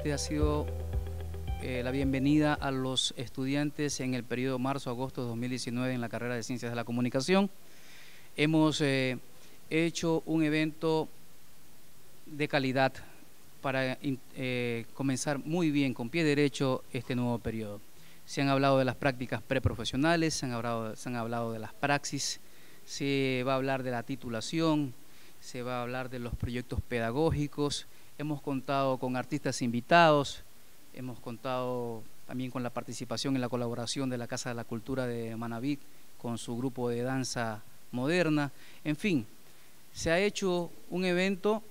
Este ha sido eh, la bienvenida a los estudiantes en el periodo marzo-agosto de 2019 en la carrera de Ciencias de la Comunicación. Hemos eh, hecho un evento de calidad para eh, comenzar muy bien, con pie derecho, este nuevo periodo. Se han hablado de las prácticas preprofesionales, se se han hablado de las praxis, se va a hablar de la titulación, se va a hablar de los proyectos pedagógicos, Hemos contado con artistas invitados, hemos contado también con la participación y la colaboración de la Casa de la Cultura de Manaví con su grupo de danza moderna. En fin, se ha hecho un evento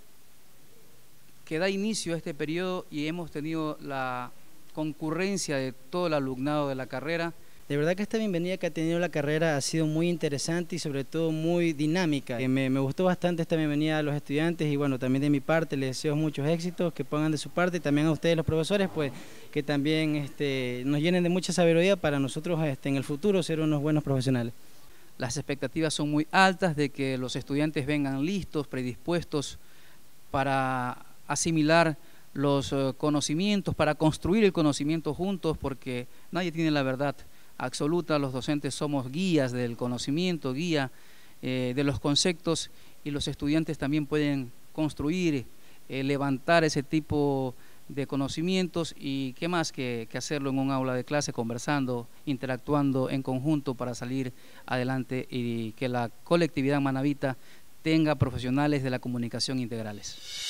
que da inicio a este periodo y hemos tenido la concurrencia de todo el alumnado de la carrera. De verdad que esta bienvenida que ha tenido la carrera ha sido muy interesante y sobre todo muy dinámica. Eh, me, gustó bastante esta bienvenida a los estudiantes y bueno, también de mi parte les deseo muchos éxitos, que pongan de su parte y también a ustedes los profesores, pues que también este, nos llenen de mucha sabiduría para nosotros este, en el futuro ser unos buenos profesionales. Las expectativas son muy altas de que los estudiantes vengan listos, predispuestos para asimilar los eh, conocimientos, para construir el conocimiento juntos, porque nadie tiene la verdad absoluta. Los docentes somos guías del conocimiento, guía eh, de los conceptos y los estudiantes también pueden construir, eh, levantar ese tipo de conocimientos y qué más que, que, hacerlo en un aula de clase, conversando, interactuando en conjunto para salir adelante y que la colectividad manavita tenga profesionales de la comunicación integrales.